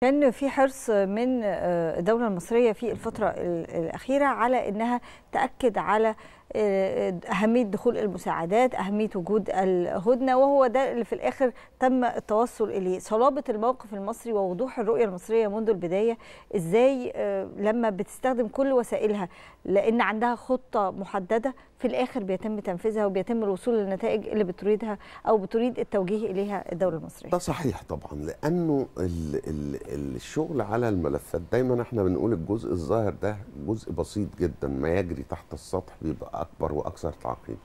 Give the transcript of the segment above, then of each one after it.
كان في حرص من آه، الدولة المصرية في الفترة الأخيرة على أنها تأكد على أهمية دخول المساعدات أهمية وجود الهدنة وهو ده اللي في الآخر تم التوصل إليه صلابة الموقف المصري ووضوح الرؤية المصرية منذ البداية إزاي آه، لما بتستخدم كل وسائلها لأن عندها خطة محددة في الآخر بيتم تنفيذها وبيتم الوصول للنتائج اللي بتريدها أو بتريد التوجيه إليها الدولة المصرية ده صحيح طبعا لأنه الـ الـ الشغل على الملفات دايما احنا بنقول الجزء الظاهر ده جزء بسيط جدا ما يجري تحت السطح بيبقى اكبر واكثر تعقيدا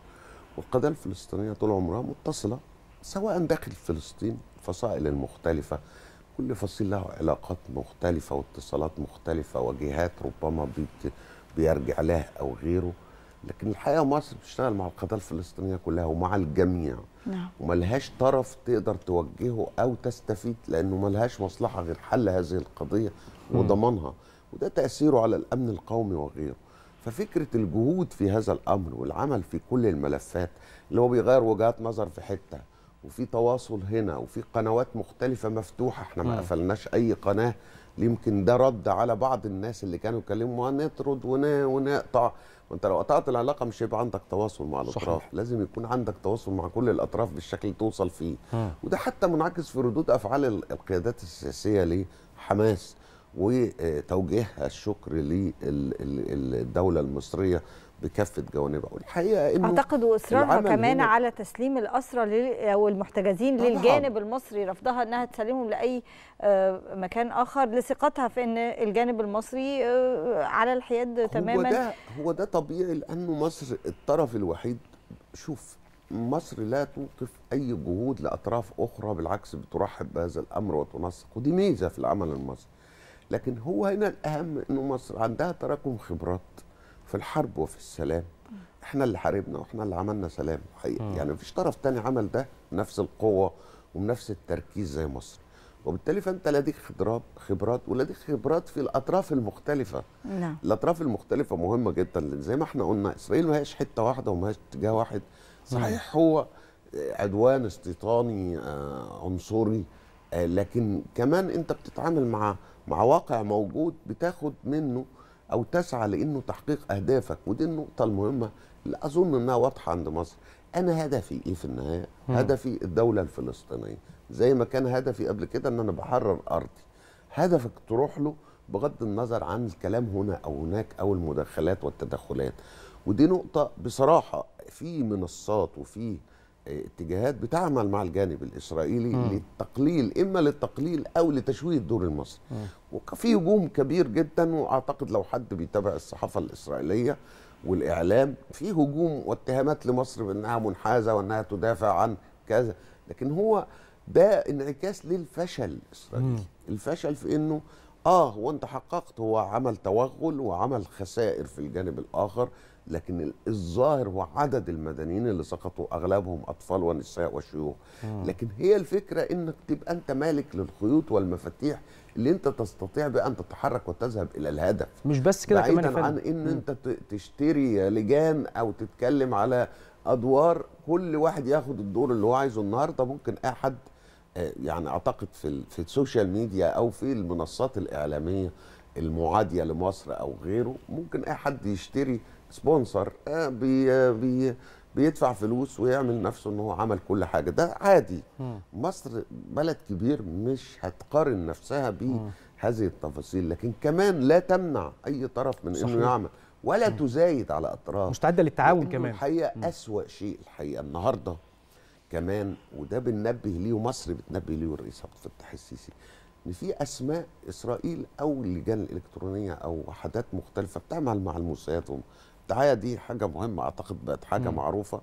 والقضيه الفلسطينيه طول عمرها متصله سواء داخل فلسطين الفصائل المختلفه كل فصيل له علاقات مختلفه واتصالات مختلفه وجهات ربما بيت بيرجع لها او غيره لكن الحقيقه مصر بتشتغل مع القضيه الفلسطينيه كلها ومع الجميع نعم وملهاش طرف تقدر توجهه او تستفيد لانه ملهاش مصلحه غير حل هذه القضيه وضمانها وده تاثيره على الامن القومي وغيره ففكره الجهود في هذا الامر والعمل في كل الملفات اللي هو بيغير وجهات نظر في حته وفي تواصل هنا وفي قنوات مختلفه مفتوحه احنا ما نعم. قفلناش اي قناه يمكن ده رد على بعض الناس اللي كانوا يكلموا هنطرد ونقطع وانت لو قطعت العلاقه مش هيبقى عندك تواصل مع الاطراف صحيح. لازم يكون عندك تواصل مع كل الاطراف بالشكل اللي توصل فيه م. نعم. وده حتى منعكس في ردود افعال القيادات السياسيه لحماس وتوجيهها الشكر للدولة المصرية بكافة جوانبها والحقيقة إنه أعتقد وإصرارها كمان هنا... على تسليم الأسرى لل... أو المحتجزين طبعا. للجانب المصري رفضها أنها تسلمهم لأي آه، مكان آخر لثقتها في أن الجانب المصري آه، على الحياد تماما هو ده هو ده طبيعي لأنه مصر الطرف الوحيد شوف مصر لا توقف أي جهود لأطراف أخرى بالعكس بترحب بهذا الأمر وتنسق ودي ميزة في العمل المصري لكن هو هنا الأهم أنه مصر عندها تراكم خبرات في الحرب وفي السلام احنا اللي حاربنا واحنا اللي عملنا سلام حقيقي يعني مفيش طرف تاني عمل ده بنفس القوه وبنفس التركيز زي مصر وبالتالي فانت لديك خبرات خبرات ولديك خبرات في الاطراف المختلفه نعم الاطراف المختلفه مهمه جدا زي ما احنا قلنا اسرائيل ما هيش حته واحده وما هيش اتجاه واحد صحيح هو عدوان استيطاني آه، عنصري آه، لكن كمان انت بتتعامل مع مع واقع موجود بتاخد منه او تسعى لانه تحقيق اهدافك ودي النقطه المهمه اللي اظن انها واضحه عند مصر انا هدفي ايه في النهايه هدفي الدوله الفلسطينيه زي ما كان هدفي قبل كده ان انا بحرر ارضي هدفك تروح له بغض النظر عن الكلام هنا او هناك او المداخلات والتدخلات ودي نقطه بصراحه في منصات وفي اتجاهات بتعمل مع الجانب الاسرائيلي م. للتقليل اما للتقليل او لتشويه الدور المصري وفي هجوم كبير جدا واعتقد لو حد بيتابع الصحافه الاسرائيليه والاعلام في هجوم واتهامات لمصر بانها منحازه وانها تدافع عن كذا لكن هو ده انعكاس للفشل الاسرائيلي الفشل في انه اه هو انت حققت هو عمل توغل وعمل خسائر في الجانب الاخر لكن الظاهر هو عدد المدنيين اللي سقطوا اغلبهم اطفال ونساء وشيوخ لكن هي الفكره انك تبقى انت مالك للخيوط والمفاتيح اللي انت تستطيع بان تتحرك وتذهب الى الهدف مش بس كده كمان عن ان انت تشتري لجان او تتكلم على ادوار كل واحد ياخد الدور اللي هو عايزه النهارده ممكن احد يعني اعتقد في في السوشيال ميديا او في المنصات الاعلاميه المعاديه لمصر او غيره ممكن اي حد يشتري سبونسر آه، بي آه، بي بيدفع فلوس ويعمل نفسه ان هو عمل كل حاجه ده عادي م. مصر بلد كبير مش هتقارن نفسها بهذه التفاصيل لكن كمان لا تمنع اي طرف من صحيح. انه يعمل ولا م. تزايد على اطراف مستعده للتعاون كمان الحقيقه اسوا شيء الحقيقه النهارده كمان وده بننبه ليه ومصر بتنبه ليه الرئيس عبد الفتاح السيسي ان في اسماء اسرائيل او اللجان الالكترونيه او وحدات مختلفه بتعمل مع الموساد الدعايه دي حاجه مهمه اعتقد بقت حاجه م. معروفه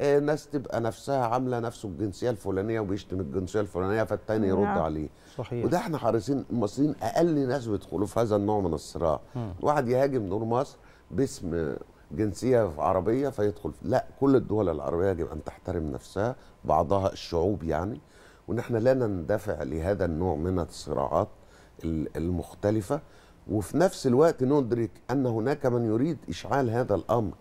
آه ناس تبقى نفسها عامله نفسه الجنسيه الفلانيه وبيشتم الجنسيه الفلانيه فالتاني يرد نعم. عليه صحيح وده احنا حريصين المصريين اقل ناس بيدخلوا في هذا النوع من الصراع م. واحد يهاجم نور مصر باسم جنسيه عربيه فيدخل لا كل الدول العربيه يجب ان تحترم نفسها بعضها الشعوب يعني ونحن لا نندفع لهذا النوع من الصراعات المختلفه وفي نفس الوقت ندرك ان هناك من يريد اشعال هذا الامر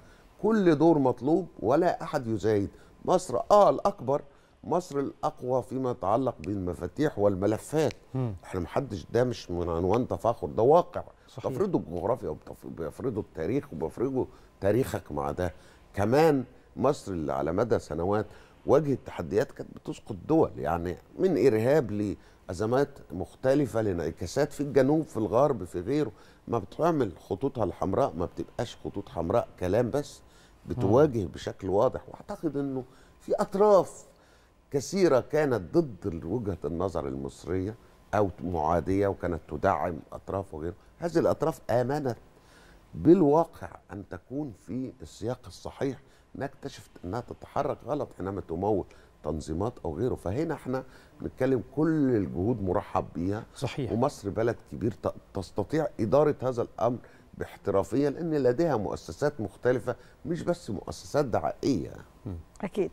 كل دور مطلوب ولا احد يزايد مصر اه الاكبر مصر الاقوى فيما يتعلق بالمفاتيح والملفات م. احنا محدش ده مش من عنوان تفاخر ده واقع صحيح. تفرضه الجغرافيا وبيفرضه التاريخ وبيفرضه تاريخك مع ده كمان مصر اللي على مدى سنوات واجهت تحديات كانت بتسقط دول يعني من ارهاب لازمات مختلفه لانعكاسات في الجنوب في الغرب في غيره ما بتعمل خطوطها الحمراء ما بتبقاش خطوط حمراء كلام بس بتواجه بشكل واضح واعتقد انه في اطراف كثيرة كانت ضد وجهة النظر المصرية أو معادية وكانت تدعم أطراف وغيره هذه الأطراف آمنت بالواقع أن تكون في السياق الصحيح انها اكتشفت انها تتحرك غلط حينما تمول تنظيمات او غيره فهنا احنا بنتكلم كل الجهود مرحب بيها صحيح ومصر بلد كبير تستطيع اداره هذا الامر باحترافيه لان لديها مؤسسات مختلفه مش بس مؤسسات دعائيه اكيد